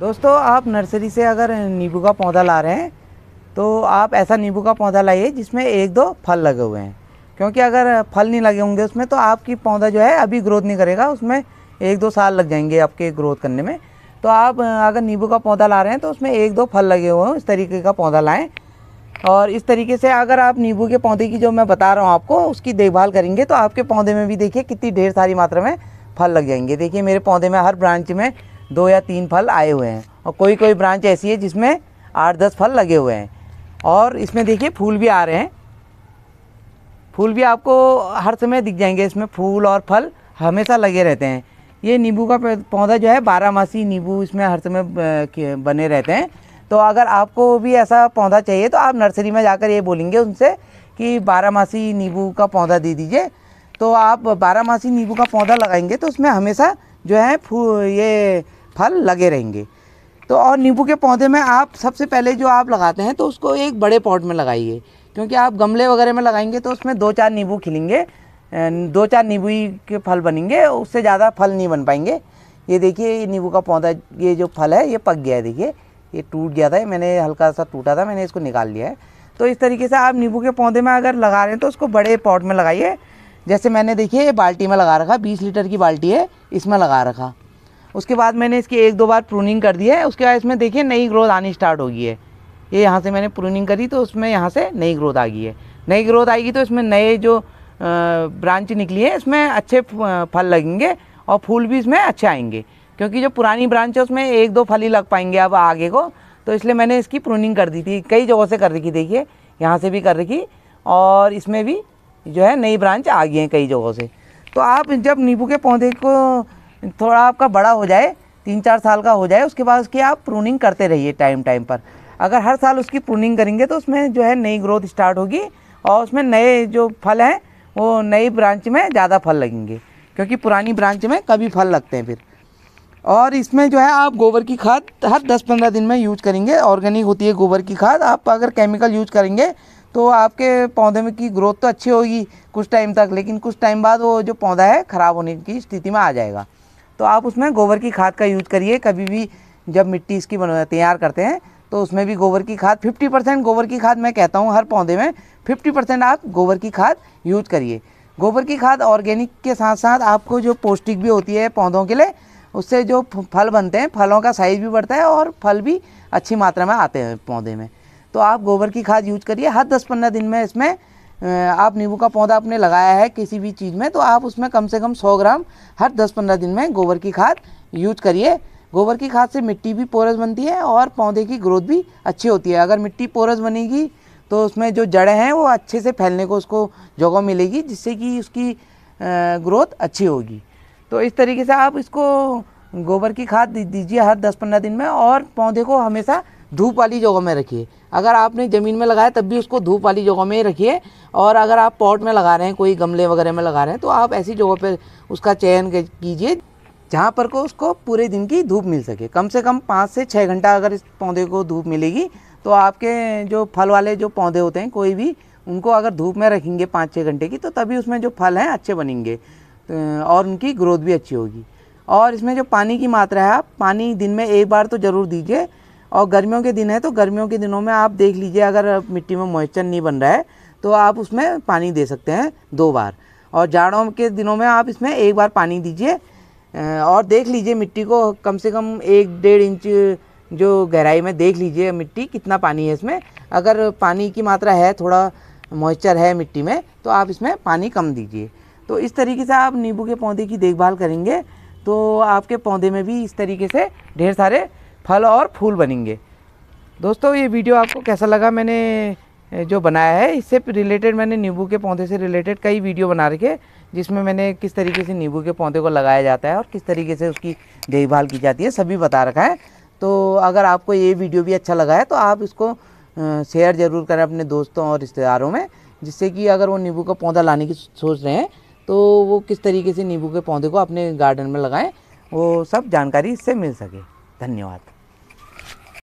दोस्तों आप नर्सरी से अगर नींबू का पौधा ला रहे हैं तो आप ऐसा नींबू का पौधा लाइए जिसमें एक दो फल लगे हुए हैं क्योंकि अगर फल नहीं लगे होंगे उसमें तो आपकी पौधा जो है अभी ग्रोथ नहीं करेगा उसमें एक दो साल लग जाएंगे आपके ग्रोथ करने में तो आप अगर नींबू का पौधा ला रहे हैं तो उसमें एक दो फल लगे हुए हों इस तरीके का पौधा लाएँ और इस तरीके से अगर आप नींबू के पौधे की जो मैं बता रहा हूँ आपको उसकी देखभाल करेंगे तो आपके पौधे में भी देखिए कितनी ढेर सारी मात्रा में फल लग जाएंगे देखिए मेरे पौधे में हर ब्रांच में दो या तीन फल आए हुए हैं और कोई कोई ब्रांच ऐसी है जिसमें आठ दस फल लगे हुए हैं और इसमें देखिए फूल भी आ रहे हैं फूल भी आपको हर समय दिख जाएंगे इसमें फूल और फल हमेशा लगे रहते हैं ये नींबू का पौधा जो है मासी नींबू इसमें हर समय बने रहते हैं तो अगर आपको भी ऐसा पौधा चाहिए तो आप नर्सरी में जाकर ये बोलेंगे उनसे कि मासी नींबू का पौधा दे दीजिए तो आप मासी नींबू का पौधा लगाएंगे तो उसमें हमेशा जो है फू ये फल लगे रहेंगे तो और नींबू के पौधे में आप सबसे पहले जो आप लगाते हैं तो उसको एक बड़े पॉट में लगाइए क्योंकि आप गमले वगैरह में लगाएंगे तो उसमें दो चार नींबू खिलेंगे दो चार नींबू के फल बनेंगे उससे ज़्यादा फल नहीं बन पाएंगे ये देखिए ये नींबू का पौधा ये जो फल है ये पक गया है देखिए ये टूट गया था मैंने हल्का सा टूटा था मैंने इसको निकाल लिया है तो इस तरीके से आप नींबू के पौधे में अगर लगा रहे हैं तो उसको बड़े पॉट में लगाइए जैसे मैंने देखिए ये बाल्टी में लगा रखा बीस लीटर की बाल्टी है इसमें लगा रखा उसके बाद मैंने इसकी एक दो बार प्रूनिंग कर दी है उसके बाद इसमें देखिए नई ग्रोथ आनी स्टार्ट होगी है ये यहाँ से मैंने प्रूनिंग करी तो उसमें यहाँ से नई ग्रोथ आ गई है नई ग्रोथ आएगी तो इसमें नए जो ब्रांच निकली है इसमें अच्छे फल लगेंगे और फूल भी इसमें अच्छे आएंगे क्योंकि जो पुरानी ब्रांच है उसमें एक दो फल ही लग पाएंगे अब आगे को तो इसलिए मैंने इसकी प्रूनिंग कर दी थी कई जगहों से कर रखी देखिए यहाँ से भी कर रखी और इसमें भी जो है नई ब्रांच आ गई है कई जगहों से तो आप जब नींबू के पौधे को थोड़ा आपका बड़ा हो जाए तीन चार साल का हो जाए उसके बाद उसकी आप प्रूनिंग करते रहिए टाइम टाइम पर अगर हर साल उसकी प्रूनिंग करेंगे तो उसमें जो है नई ग्रोथ स्टार्ट होगी और उसमें नए जो फल हैं वो नई ब्रांच में ज़्यादा फल लगेंगे क्योंकि पुरानी ब्रांच में कभी फल लगते हैं फिर और इसमें जो है आप गोबर की खाद हर 10-15 दिन में यूज करेंगे ऑर्गेनिक होती है गोबर की खाद आप अगर केमिकल यूज करेंगे तो आपके पौधे में की ग्रोथ तो अच्छी होगी कुछ टाइम तक लेकिन कुछ टाइम बाद वो जो पौधा है ख़राब होने की स्थिति में आ जाएगा तो आप उसमें गोबर की खाद का यूज़ करिए कभी भी जब मिट्टी इसकी बन तैयार करते हैं तो उसमें भी गोबर की खाद 50 परसेंट गोबर की खाद मैं कहता हूँ हर पौधे में 50 परसेंट आप गोबर की खाद यूज करिए गोबर की खाद ऑर्गेनिक के साथ साथ आपको जो पौष्टिक भी होती है पौधों के लिए उससे जो फल बनते हैं फलों का साइज़ भी बढ़ता है और फल भी अच्छी मात्रा में आते हैं पौधे में तो आप गोबर की खाद यूज करिए हर दस पंद्रह दिन में इसमें आप नींबू का पौधा आपने लगाया है किसी भी चीज़ में तो आप उसमें कम से कम 100 ग्राम हर 10-15 दिन में गोबर की खाद यूज करिए गोबर की खाद से मिट्टी भी पोरस बनती है और पौधे की ग्रोथ भी अच्छी होती है अगर मिट्टी पोरस बनेगी तो उसमें जो जड़ें हैं वो अच्छे से फैलने को उसको जगह मिलेगी जिससे कि उसकी ग्रोथ अच्छी होगी तो इस तरीके से आप इसको गोबर की खाद दीजिए हर दस पंद्रह दिन में और पौधे को हमेशा धूप वाली जगह में रखिए अगर आपने ज़मीन में लगाया तब भी उसको धूप वाली जगह में ही रखिए और अगर आप पॉट में लगा रहे हैं कोई गमले वगैरह में लगा रहे हैं तो आप ऐसी जगह पर उसका चयन कीजिए जहाँ पर को उसको पूरे दिन की धूप मिल सके कम से कम पाँच से छः घंटा अगर इस पौधे को धूप मिलेगी तो आपके जो फल वाले जो पौधे होते हैं कोई भी उनको अगर धूप में रखेंगे पाँच छः घंटे की तो तभी उसमें जो फल हैं अच्छे बनेंगे तो, और उनकी ग्रोथ भी अच्छी होगी और इसमें जो पानी की मात्रा है आप पानी दिन में एक बार तो ज़रूर दीजिए और गर्मियों के दिन है तो गर्मियों के दिनों में आप देख लीजिए अगर मिट्टी में मॉइस्चर नहीं बन रहा है तो आप उसमें पानी दे सकते हैं दो बार और जाड़ों के दिनों में आप इसमें एक बार पानी दीजिए और देख लीजिए मिट्टी को कम से कम एक डेढ़ इंच जो गहराई में देख लीजिए मिट्टी कितना पानी है इसमें अगर पानी की मात्रा है थोड़ा मॉइस्चर है मिट्टी में तो आप इसमें पानी कम दीजिए तो इस तरीके से आप नींबू के पौधे की देखभाल करेंगे तो आपके पौधे में भी इस तरीके से ढेर सारे फल और फूल बनेंगे दोस्तों ये वीडियो आपको कैसा लगा मैंने जो बनाया है इससे रिलेटेड मैंने नींबू के पौधे से रिलेटेड कई वीडियो बना रखे जिसमें मैंने किस तरीके से नींबू के पौधे को लगाया जाता है और किस तरीके से उसकी देखभाल की जाती है सभी बता रखा है तो अगर आपको ये वीडियो भी अच्छा लगा है तो आप इसको शेयर ज़रूर करें अपने दोस्तों और रिश्तेदारों में जिससे कि अगर वो नींबू का पौधा लाने की सोच रहे हैं तो वो किस तरीके से नींबू के पौधे को अपने गार्डन में लगाएं वो सब जानकारी इससे मिल सके धन्यवाद